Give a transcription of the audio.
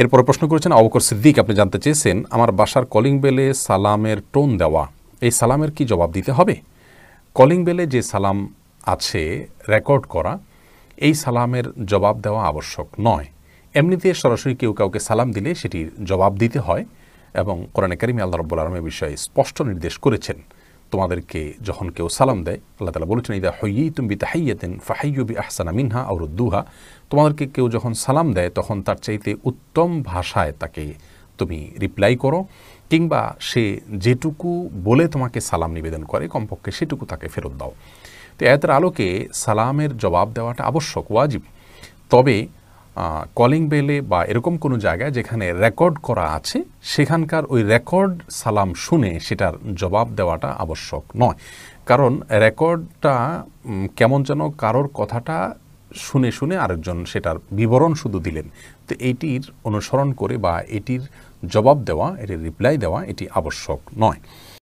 এরপরে প্রশ্ন করেছেন অবকর সিদ্দিক আপনি জানতে চেয়েছেন আমার বাসার কলিং বেলে সালামের টোন দেওয়া এই সালামের কি জবাব দিতে হবে কলিং বেলে যে সালাম আছে রেকর্ড করা এই সালামের জবাব দেওয়া আবশ্যক নয় এমনিতে সরাসরি কেউ কাউকে সালাম দিলে সেটির জবাব দিতে হয় এবং কোরআনে কারিমে আল্লাহ রব্বুল আলমের বিষয়ে স্পষ্ট নির্দেশ করেছেন তোমাদেরকে যখন কেউ সালাম দেয় আল্লাহ তালা বলেছেন ইদা হইয়েই তুমি বিতাহাইয়েতেন ফাহাইয়ুবি আহসানা মিনহা আউর দুহা তোমাদেরকে কেউ যখন সালাম দেয় তখন তার চাইতে উত্তম ভাষায় তাকে তুমি রিপ্লাই করো কিংবা সে যেটুকু বলে তোমাকে সালাম নিবেদন করে কমপক্ষে সেটুকু তাকে ফেরত দাও তো এতের আলোকে সালামের জবাব দেওয়াটা আবশ্যক ওয়াজিব তবে কলিং বেলে বা এরকম কোনো জায়গায় যেখানে রেকর্ড করা আছে সেখানকার ওই রেকর্ড সালাম শুনে সেটার জবাব দেওয়াটা আবশ্যক নয় কারণ রেকর্ডটা কেমন যেন কারোর কথাটা শুনে শুনে আরেকজন সেটার বিবরণ শুধু দিলেন তো এটির অনুসরণ করে বা এটির জবাব দেওয়া এটির রিপ্লাই দেওয়া এটি আবশ্যক নয়